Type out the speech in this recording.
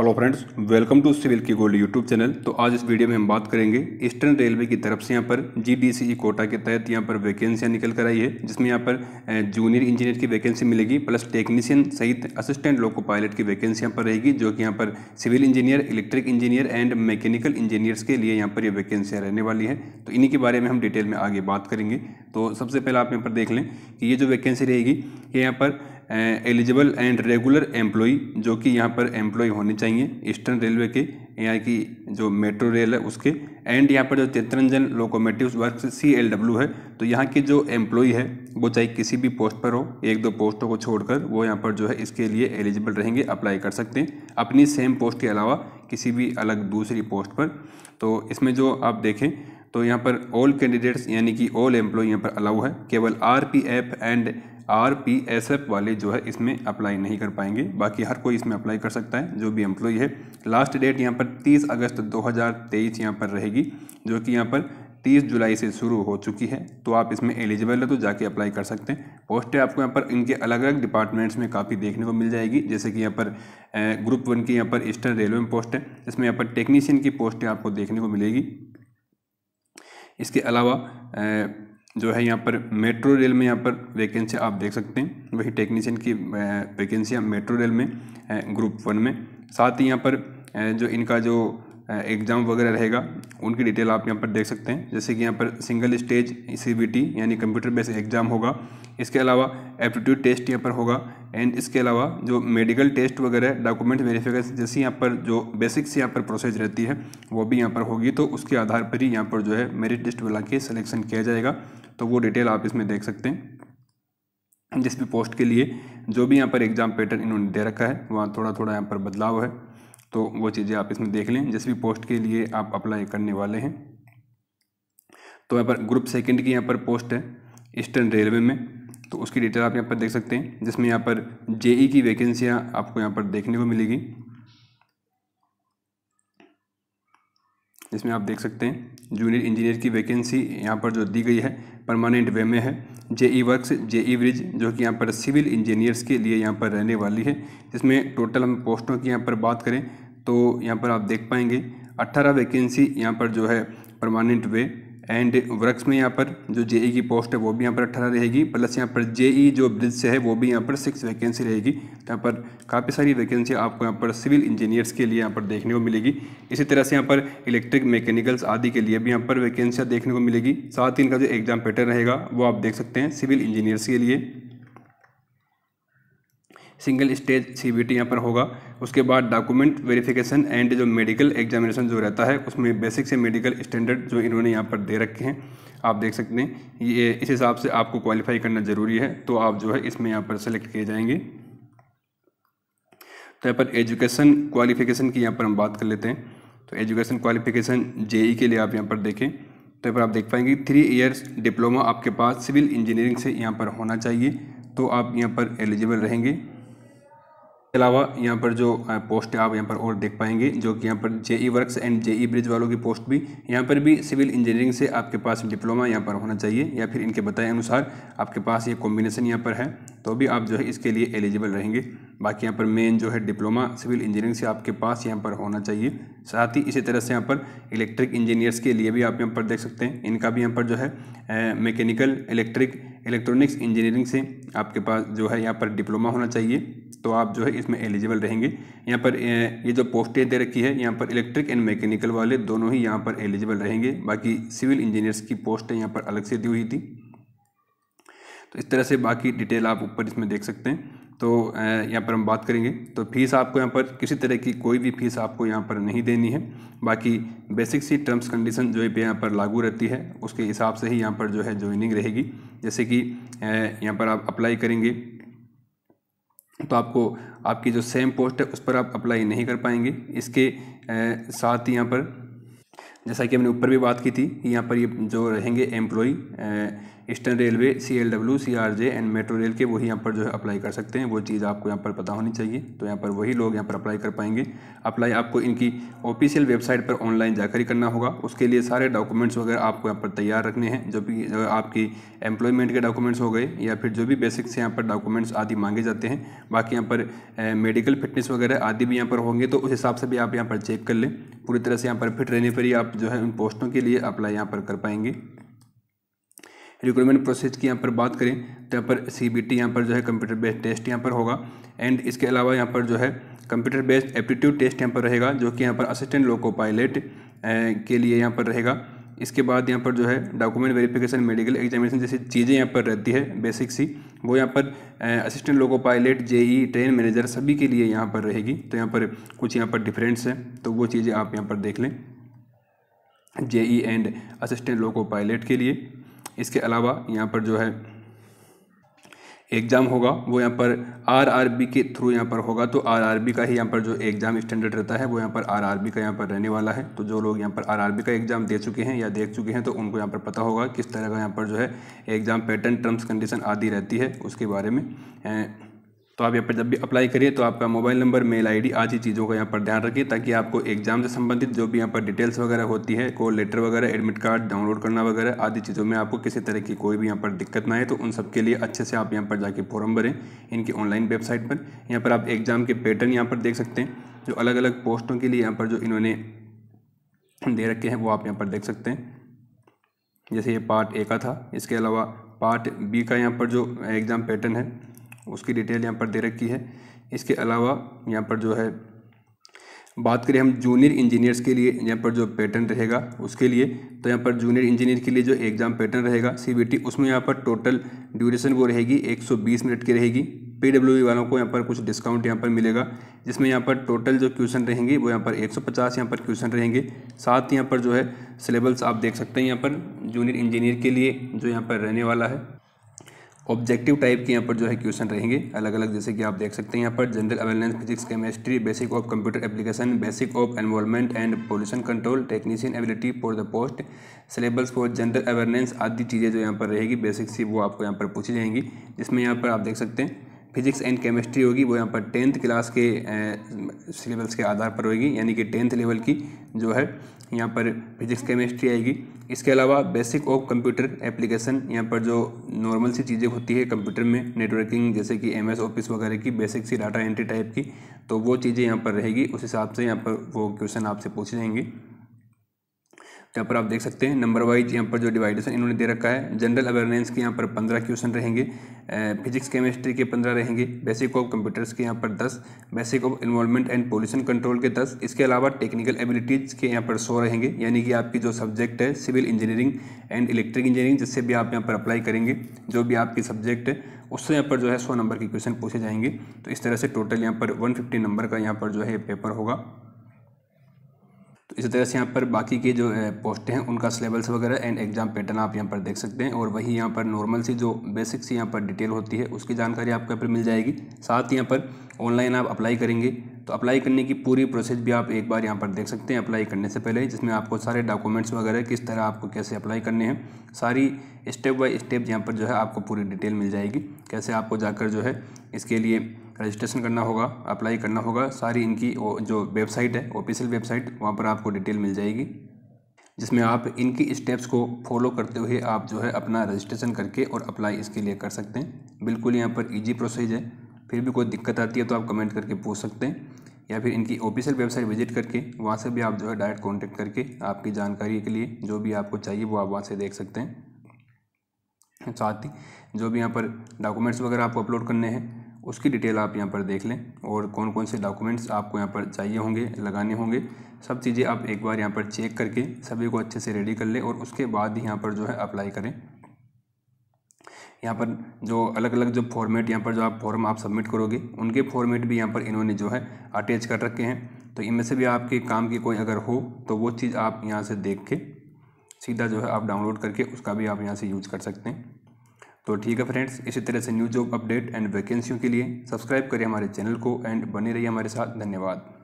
hello friends welcome to civil की gold YouTube channel तो आज इस वीडियो में हम बात करेंगे ईस्टर्न रेलवे की तरफ से यहाँ पर जीडीसीई e कोटा के तहत यहाँ पर वैकेंसियाँ निकल कर आई है जिसमें यहाँ पर जूनियर इंजीनियर की वैकेंसी मिलेगी प्लस टेक्नीशियन सहित असिस्टेंट लोको पायलट की वैकेंसी यहाँ पर रहेगी जो कि यहाँ पर civil engineer electric engineer and mechanical engineers के लिए यहाँ पर ये यह वैकेंसियाँ रहने वाली है तो इन्हीं के बारे में हम डिटेल में आगे बात करेंगे तो सबसे पहले आप यहाँ पर देख लें कि ये जो वैकेंसी रहेगी ये यहाँ पर एलिजिबल एंड रेगुलर एम्प्लॉई जो कि यहाँ पर एम्प्लॉय होने चाहिए ईस्टर्न रेलवे के यहाँ की जो मेट्रो रेल है उसके एंड यहाँ पर जो Chittaranjan locomotive work C L W है तो यहाँ के जो एम्प्लॉई है वो चाहे किसी भी पोस्ट पर हो एक दो पोस्टों को छोड़कर वो यहाँ पर जो है इसके लिए एलिजिबल रहेंगे अप्लाई कर सकते हैं अपनी सेम पोस्ट के अलावा किसी भी अलग दूसरी पोस्ट पर तो इसमें जो आप देखें तो यहाँ पर ऑल कैंडिडेट्स यानी कि ऑल एम्प्लॉय यहाँ पर अलाउ है केवल R P F and R P S F वाले जो है इसमें अप्लाई नहीं कर पाएंगे बाकी हर कोई इसमें अप्लाई कर सकता है जो भी एम्प्लॉई है लास्ट डेट यहाँ पर 30 अगस्त 2023 यहाँ पर रहेगी जो कि यहाँ पर 30 जुलाई से शुरू हो चुकी है तो आप इसमें एलिजिबल है तो जाके अप्लाई कर सकते हैं पोस्टें आपको यहाँ पर इनके अलग अलग डिपार्टमेंट्स में काफ़ी देखने को मिल जाएगी जैसे कि यहाँ पर ग्रुप वन की यहाँ पर ईस्टर्न रेलवे में पोस्ट है इसमें यहाँ पर टेक्नीशियन की पोस्टें आपको देखने को मिलेगी इसके अलावा जो है यहाँ पर मेट्रो रेल में यहाँ पर वैकेंसी आप देख सकते हैं वही टेक्नीशियन की वैकेंसियाँ मेट्रो रेल में ग्रुप वन में साथ ही यहाँ पर जो इनका जो एग्ज़ाम वगैरह रहेगा उनकी डिटेल आप यहाँ पर देख सकते हैं जैसे कि यहाँ पर सिंगल स्टेज सी यानी कंप्यूटर बेस्ड एग्ज़ाम होगा इसके अलावा एप्टीट्यूड टेस्ट यहाँ पर होगा एंड इसके अलावा जो मेडिकल टेस्ट वगैरह डॉक्यूमेंट वेरिफिकेशन जैसे यहाँ पर जो बेसिक्स यहाँ पर प्रोसेस रहती है वो भी यहाँ पर होगी तो उसके आधार पर ही यहाँ पर जो है मेरिट लिस्ट बुला के सिलेक्शन किया जाएगा तो वो डिटेल आप इसमें देख सकते हैं जिस भी पोस्ट के लिए जो भी यहाँ पर एग्ज़ाम पैटर्न इन्होंने दे रखा है वहाँ थोड़ा थोड़ा यहाँ पर बदलाव है तो वो चीज़ें आप इसमें देख लें जिस भी पोस्ट के लिए आप अप्लाई करने वाले हैं तो यहाँ पर ग्रुप सेकंड की यहाँ पर पोस्ट है ईस्टर्न रेलवे में तो उसकी डिटेल आप यहाँ पर देख सकते हैं जिसमें यहाँ पर जेई की वैकेंसियाँ आपको यहाँ पर देखने को मिलेगी जिसमें आप देख सकते हैं जूनियर इंजीनियर की वैकेंसी यहाँ पर जो दी गई है परमानेंट वे में है जेई वर्क्स जेई ब्रिज जो कि यहाँ पर सिविल इंजीनियर्स के लिए यहाँ पर रहने वाली है जिसमें टोटल हम पोस्टों की यहाँ पर बात करें तो यहाँ पर आप देख पाएंगे अट्ठारह वैकेंसी यहाँ पर जो है परमानेंट वे एंड वर्क्स में यहाँ पर जो जे की पोस्ट है वो भी यहाँ पर अट्ठारह रहेगी प्लस यहाँ पर जे जो ब्रिज से है वो भी यहाँ पर सिक्स वैकेंसी रहेगी यहाँ पर काफ़ी सारी वैकेंसी आपको यहाँ पर सिविल इंजीनियर्स के लिए यहाँ पर देखने को मिलेगी इसी तरह से यहाँ पर इलेक्ट्रिक मैकेनिकल्स आदि के लिए भी यहाँ पर वैकेंसियाँ देखने को मिलेगी साथ ही इनका जो एग्जाम पैटर्न रहेगा वो आप देख सकते हैं सिविल इंजीनियर्स के लिए single stage C B T यहाँ पर होगा उसके बाद डॉक्यूमेंट वेरिफिकेशन एंड जो मेडिकल एग्जामिनेशन जो रहता है उसमें बेसिक से मेडिकल स्टैंडर्ड जो इन्होंने यहाँ पर दे रखे हैं आप देख सकते हैं ये इस हिसाब से आपको क्वालिफाई करना ज़रूरी है तो आप जो है इसमें यहाँ पर सेलेक्ट किए जाएंगे तो यहाँ पर एजुकेशन क्वालिफिकेशन की यहाँ पर हम बात कर लेते हैं तो एजुकेशन क्वालिफिकेशन ई के लिए आप यहाँ पर देखें तो यहाँ पर आप देख पाएंगे थ्री ईयर्स डिप्लोमा आपके पास सिविल इंजीनियरिंग से यहाँ पर होना चाहिए तो आप यहाँ पर एलिजिबल रहेंगे अलावा यहाँ पर जो पोस्ट है आप यहाँ पर और देख पाएंगे जो कि यहाँ पर JE works and JE bridge वालों की पोस्ट भी यहाँ पर भी सिविल इंजीनियरिंग से आपके पास डिप्लोमा यहाँ पर होना चाहिए या फिर इनके बताए अनुसार आपके पास ये कॉम्बिनेशन यहाँ पर है तो भी आप जो है इसके लिए एलिजिबल रहेंगे बाकी यहाँ पर मेन जो है डिप्लोमा सिविल इंजीनियरिंग से आपके पास यहाँ पर होना चाहिए साथ ही इसी तरह से यहाँ पर इलेक्ट्रिक इंजीनियर्स के लिए भी आप यहाँ पर देख सकते हैं इनका भी यहाँ पर जो है मैकेनिकल इलेक्ट्रिक इलेक्ट्रॉनिक्स इंजीनियरिंग से आपके पास जो है यहाँ पर डिप्लोमा होना चाहिए तो आप जो है इसमें एलिजिबल रहेंगे यहाँ पर ये जो पोस्टें दे रखी है यहाँ पर इलेक्ट्रिक एंड मैकेनिकल वाले दोनों ही यहाँ पर एलिजिबल रहेंगे बाकी सिविल इंजीनियर्स की पोस्टें यहाँ पर अलग से दी हुई थी तो इस तरह से बाकी डिटेल आप ऊपर इसमें देख सकते हैं तो यहाँ पर हम बात करेंगे तो फीस आपको यहाँ पर किसी तरह की कोई भी फीस आपको यहाँ पर नहीं देनी है बाकी बेसिक सी टर्म्स कंडीशन जो है यहाँ पर लागू रहती है उसके हिसाब से ही यहाँ पर जो है ज्वाइनिंग रहेगी जैसे कि यहाँ पर आप अप्लाई करेंगे तो आपको आपकी जो सेम पोस्ट है उस पर आप अप्लाई नहीं कर पाएंगे इसके साथ ही यहाँ पर जैसा कि हमने ऊपर भी बात की थी यहाँ पर ये जो रहेंगे employee eastern railway C L W C R J and metro rail के वही यहाँ पर जो है अप्लाई कर सकते हैं वो चीज़ आपको यहाँ पर पता होनी चाहिए तो यहाँ पर वही लोग यहाँ पर अप्लाई कर पाएंगे अप्लाई आपको इनकी ऑफिशियल वेबसाइट पर ऑनलाइन जाकर ही करना होगा उसके लिए सारे डॉक्यूमेंट्स वगैरह आपको यहाँ पर तैयार रखने हैं जो भी आपकी एम्प्लॉयमेंट के डॉक्यूमेंट्स हो गए या फिर जो भी बेसिक्स यहाँ पर डॉक्यूमेंट्स आदि मांगे जाते हैं बाकी यहाँ पर मेडिकल फिटनेस वगैरह आदि भी यहाँ पर होंगे तो उस हिसाब से भी आप यहाँ पर चेक कर लें पूरी तरह से यहाँ पर फिट रहने पर ही आप जो है उन पोस्टों के लिए अप्लाई यहाँ पर कर पाएंगे रिक्रूटमेंट प्रोसेस की यहाँ पर बात करें तो यहाँ पर सी बी टी यहाँ पर जो है कंप्यूटर बेस्ड टेस्ट यहाँ पर होगा एंड इसके अलावा यहाँ पर जो है कंप्यूटर बेस्ड एप्टीट्यूड टेस्ट यहाँ पर रहेगा जो कि यहाँ पर असिस्टेंट लोको पायलट के लिए यहाँ पर रहेगा इसके बाद यहाँ पर जो है डॉक्यूमेंट वेरिफिकेशन मेडिकल एग्जामिनेशन जैसी चीज़ें यहाँ पर रहती है बेसिक सी वो यहाँ पर assistant loco pilot JE train manager सभी के लिए यहाँ पर रहेगी तो यहाँ पर कुछ यहाँ पर डिफरेंट्स हैं तो वो चीज़ें आप यहाँ पर देख लें JE and assistant loco pilot के लिए इसके अलावा यहाँ पर जो है एग्ज़ाम होगा वो यहाँ पर आर आर बी के थ्रू यहाँ पर होगा तो आर आर बी का ही यहाँ पर जो एग्ज़ाम स्टैंडर्ड रहता है वो यहाँ पर आर आर बी का यहाँ पर रहने वाला है तो जो लोग यहाँ पर आर आर बी का एग्ज़ाम दे चुके हैं या देख चुके हैं तो उनको यहाँ पर पता होगा किस तरह का यहाँ पर जो है एग्ज़ाम पैटर्न टर्म्स कंडीशन आदि रहती है उसके बारे में तो आप यहाँ पर जब भी अप्लाई करिए तो आपका मोबाइल नंबर मेल आईडी आज ही चीज़ों का यहाँ पर ध्यान रखिए ताकि आपको एग्जाम से संबंधित जो भी यहाँ पर डिटेल्स वगैरह होती है कोल लेटर वगैरह एडमिट कार्ड डाउनलोड करना वगैरह आदि चीज़ों में आपको किसी तरह की कोई भी यहाँ पर दिक्कत ना आए तो उन सब के लिए अच्छे से आप यहाँ पर जाके फॉर्म भरें इनकी ऑनलाइन वेबसाइट पर यहाँ पर आप एग्जाम के पैटर्न यहाँ पर देख सकते हैं जो अलग अलग पोस्टों के लिए यहाँ पर जो इन्होंने दे रखे हैं वो आप यहाँ पर देख सकते हैं जैसे ये पार्ट ए का था इसके अलावा पार्ट बी का यहाँ पर जो एग्ज़ाम पैटर्न है उसकी डिटेल यहाँ पर दे रखी है इसके अलावा यहाँ पर जो है बात करें हम जूनियर इंजीनियर्स के लिए यहाँ पर जो पैटर्न रहेगा उसके लिए तो यहाँ पर जूनियर इंजीनियर के लिए जो एग्ज़ाम पैटर्न रहेगा सी उसमें यहाँ पर टोटल ड्यूरेशन वो रहेगी 120 मिनट की रहेगी पी वालों को यहाँ पर कुछ डिस्काउंट यहाँ पर मिलेगा जिसमें यहाँ पर टोटल जो क्वेश्चन रहेंगे वो यहाँ पर 150 यहाँ पर क्वेश्चन रहेंगे साथ यहाँ पर जो है सिलेबस आप देख सकते हैं यहाँ पर जूनियर इंजीनियर के लिए जो यहाँ पर रहने वाला है ऑब्जेक्टिव टाइप के यहाँ पर जो है क्वेश्चन रहेंगे अलग अलग जैसे कि आप देख सकते हैं यहाँ पर general awareness physics chemistry basic of computer application basic of environment and pollution control technician ability for the post syllabus for general awareness आदि चीज़ें जो यहाँ पर रहेगी बेसिक सी वो आपको यहाँ पर पूछी जाएंगी जिसमें यहाँ पर आप देख सकते हैं फिजिक्स एंड केमिस्ट्री होगी वो यहाँ पर टेंथ क्लास के सिलेबस के आधार पर होगी यानी कि टेंथ लेवल की जो है यहाँ पर फिजिक्स केमिस्ट्री आएगी इसके अलावा बेसिक ऑफ कंप्यूटर एप्लीकेशन यहाँ पर जो नॉर्मल सी चीज़ें होती है कंप्यूटर में नेटवर्किंग जैसे कि एमएस ऑफिस वगैरह की basics data entry type की तो वो चीज़ें यहाँ पर रहेगी उस हिसाब से यहाँ पर वो क्वेश्चन आपसे पूछे जाएंगे यहाँ पर आप देख सकते हैं नंबर वाइज यहाँ पर जो डिवाइडेशन इन्होंने दे रखा है जनरल अवेयरनेस के यहाँ पर पंद्रह क्वेश्चन रहेंगे फिजिक्स केमिस्ट्री के पंद्रह रहेंगे बेसिक ऑफ कंप्यूटर्स के यहाँ पर दस basic of environment and pollution control के दस इसके अलावा टेक्निकल एबिलिटीज़ के यहाँ पर सौ रहेंगे यानी कि आपकी जो सब्जेक्ट है civil engineering and electric engineering जिससे भी आप यहाँ पर अप्लाई करेंगे जो भी आपकी सब्जेक्ट है उससे यहाँ पर जो है सौ नंबर के क्वेश्चन पूछे जाएंगे तो इस तरह से टोटल यहाँ पर वन फिफ्टी नंबर का यहाँ पर जो है पेपर होगा तो इसी तरह से यहाँ पर बाकी के जो पोस्टें हैं उनका सिलेबस वगैरह एंड एग्जाम पैटर्न आप यहाँ पर देख सकते हैं और वही यहाँ पर नॉर्मल सी जो बेसिक सी यहाँ पर डिटेल होती है उसकी जानकारी आपको यहाँ पर मिल जाएगी साथ ही यहाँ पर ऑनलाइन आप अप्लाई करेंगे तो अप्लाई करने की पूरी प्रोसेस भी आप एक बार यहाँ पर देख सकते हैं अप्लाई करने से पहले जिसमें आपको सारे डॉक्यूमेंट्स वगैरह किस तरह आपको कैसे अप्लाई करने हैं सारी स्टेप बाई स्टेप यहाँ पर जो है आपको पूरी डिटेल मिल जाएगी कैसे आपको जाकर जो है इसके लिए रजिस्ट्रेशन करना होगा अप्लाई करना होगा सारी इनकी जो वेबसाइट है ऑफिशियल वेबसाइट वहाँ पर आपको डिटेल मिल जाएगी जिसमें आप इनकी स्टेप्स को फॉलो करते हुए आप जो है अपना रजिस्ट्रेशन करके और अप्लाई इसके लिए कर सकते हैं बिल्कुल यहाँ पर ईजी प्रोसेज है फिर भी कोई दिक्कत आती है तो आप कमेंट करके पूछ सकते हैं या फिर इनकी ऑफिशियल वेबसाइट विजिट करके वहाँ से भी आप जो है डायरेक्ट कॉन्टैक्ट करके आपकी जानकारी के लिए जो भी आपको चाहिए वो आप वहाँ से देख सकते हैं साथ ही जो भी यहाँ पर डॉक्यूमेंट्स वगैरह आपको अपलोड करने हैं उसकी डिटेल आप यहाँ पर देख लें और कौन कौन से डॉक्यूमेंट्स आपको यहाँ पर चाहिए होंगे लगाने होंगे सब चीज़ें आप एक बार यहाँ पर चेक करके सभी को अच्छे से रेडी कर लें और उसके बाद ही यहाँ पर जो है अप्लाई करें यहाँ पर जो अलग अलग जो फॉर्मेट यहाँ पर जो आप फॉर्म आप सबमिट करोगे उनके फॉर्मेट भी यहाँ पर इन्होंने जो है अटैच कर रखे हैं तो इनमें से भी आपके काम की कोई अगर हो तो वो चीज़ आप यहाँ से देख के सीधा जो है आप डाउनलोड करके उसका भी आप यहाँ से यूज कर सकते हैं तो ठीक है फ्रेंड्स इसी तरह से न्यू जॉब अपडेट एंड वैकेंसियों के लिए सब्सक्राइब करें हमारे चैनल को एंड बने रहिए हमारे साथ धन्यवाद